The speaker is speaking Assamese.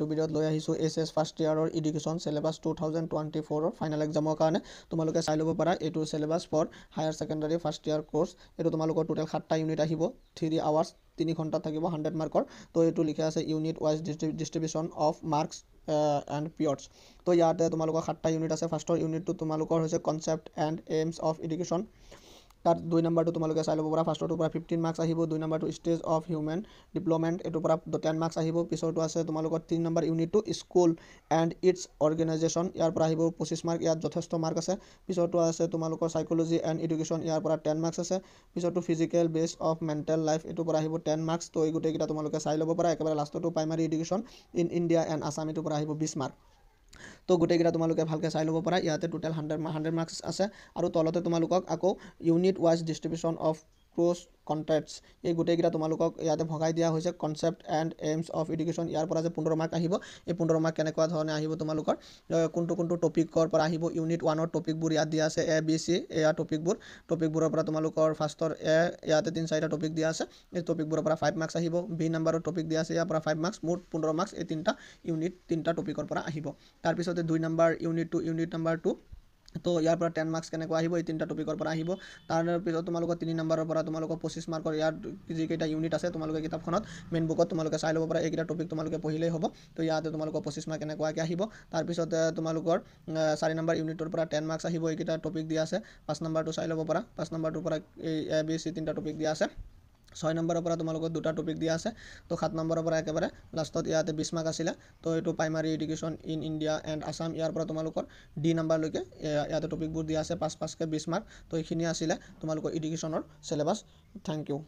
টু ভিডিঅ'ত লৈ আহিছোঁ এছ এছ ফাৰ্ষ্ট ইয়াৰৰ education syllabus two thousand twenty ফ'ৰৰ ফাইনেল এক্সামৰ কাৰণে তোমালোকে চাই ল'ব পাৰা এইটো syllabus for higher secondary first year course এইটো তোমালোকৰ টোটেল সাতটা ইউনিট আহিব থ্ৰী আৱাৰ্ছ তিনি ঘণ্টাত থাকিব হাণ্ড্ৰেড মাৰ্কৰ তো এইটো লিখা আছে unit wise distribution of marks and পিয়ৰ্ছ তো ইয়াতে তোমালোকৰ সাতটা ইউনিট আছে ফাৰ্ষ্টৰ ইউনিটটো তোমালোকৰ হৈছে concept and aims of education তাত দুই নম্বৰটো তোমালোকে চাই ল'ব পৰা ফাৰ্ষ্টৰটোৰ পৰা ফিফটিন মাৰ্কছ আহিব দুই নম্বৰটো ষ্টেজ অফ হিউমেন ডিপ্ল'মেণ্ট এইটোৰ পৰা দুটান মাৰ্কছ আহিব পিছৰটো আছে তোমালোকৰ তিনি নম্বৰ ইউনিটটো স্কুল এণ্ড ইটছ অৰ্গেনাইজেশ্যন ইয়াৰ পৰা আহিব পঁচিছ মাৰ্ক ইয়াত যথেষ্ট মাৰ্ক আছে পিছৰটো আছে তোমালোকৰ চাইকলজি এণ্ড এডুকেশ্যন ইয়াৰ পৰা টেন মাৰ্কছ আছে পিছৰটো physical base of mental life এইটোৰ পৰা আহিব টেন মাৰ্কছ তো এই গোটেইকেইটা তোমালোকে চাই ল'ব পৰা একেবাৰে লাষ্টৰটো primary education in India and Assam এইটোৰ পৰা আহিব বিছ মাৰ্ক তো গোটেইকেইটা তোমালোকে ভালকৈ চাই ল'ব পাৰা ইয়াতে টোটেল হাণ্ড্ৰেড হাণ্ড্ৰেড মাৰ্কছ আছে আৰু তলতে তোমালোকক আকৌ unit wise distribution of course contents এই গোটেইকেইটা তোমালোকক ইয়াতে ভগাই দিয়া হৈছে concept and aims of education ইয়াৰ পৰা যে পোন্ধৰ মাৰ্ক আহিব এই পোন্ধৰ মাৰ্ক কেনেকুৱা ধৰণে আহিব তোমালোকৰ কোনটো কোনটো টপিকৰ পৰা আহিব ইউনিট ওৱানৰ টপিকবোৰ ইয়াত দিয়া আছে এ বি চি এয়া টপিকবোৰ টপিকবোৰৰ পৰা তোমালোকৰ ফাৰ্ষ্টৰ এ ইয়াতে তিনি চাৰিটা টপিক দিয়া আছে এই টপিকবোৰৰ পৰা ফাইভ মাৰ্কছ আহিব বি নাম্বাৰৰ টপিক দিয়া আছে ইয়াৰ পৰা ফাইভ মাৰ্কছ মোৰ পোন্ধৰ মাৰ্কছ এই তিনিটা ইউনিট তিনিটা টপিকৰ পৰা আহিব তাৰপিছতে দুই number unit two unit number two তো ইয়াৰ পৰা টেন মাৰ্কছ কেনেকৈ আহিব এই তিনিটা টপিকৰ পৰা আহিব তাৰপিছত তোমালোকৰ তিনি নম্বৰৰ পৰা তোমালোকৰ পঁচিছ মাৰ্কৰ ইয়াৰ যিকেইটা ইউনিট আছে তোমালোকে কিতাপখনত মেইন বুকত তোমালোকে চাই ল'ব পাৰা এইকেইটা টপিক তোমালোকে পঢ়িলেই হ'ব তো ইয়াতে তোমালোকৰ পঁচিছ মাৰ্ক কেনেকুৱাকৈ আহিব তাৰপিছত তোমালোকৰ চাৰি নম্বৰ ইউনিটৰ পৰা টেন মাৰ্কছ আহিব এইকেইটা টপিক দিয়া আছে পাঁচ নম্বৰটো চাই ল'ব পাৰা পাঁচ নম্বৰটোৰ পৰা এই এ বি চি তিনিটা টপিক দিয়া আছে ছয় নম্বৰৰ পৰা তোমালোকৰ দুটা টপিক দিয়া আছে তো সাত নম্বৰৰ পৰা একেবাৰে লাষ্টত ইয়াতে বিছ মাৰ্ক আছিলে তো এইটো primary education in India and Assam ইয়াৰ পৰা তোমালোকৰ ডি নম্বৰলৈকে ইয়াতে টপিকবোৰ দিয়া আছে পাঁচ পাঁচকৈ বিছ মাৰ্ক তো এইখিনিয়ে আছিলে তোমালোকৰ এডুকেশ্যনৰ চিলেবাছ থেংক ইউ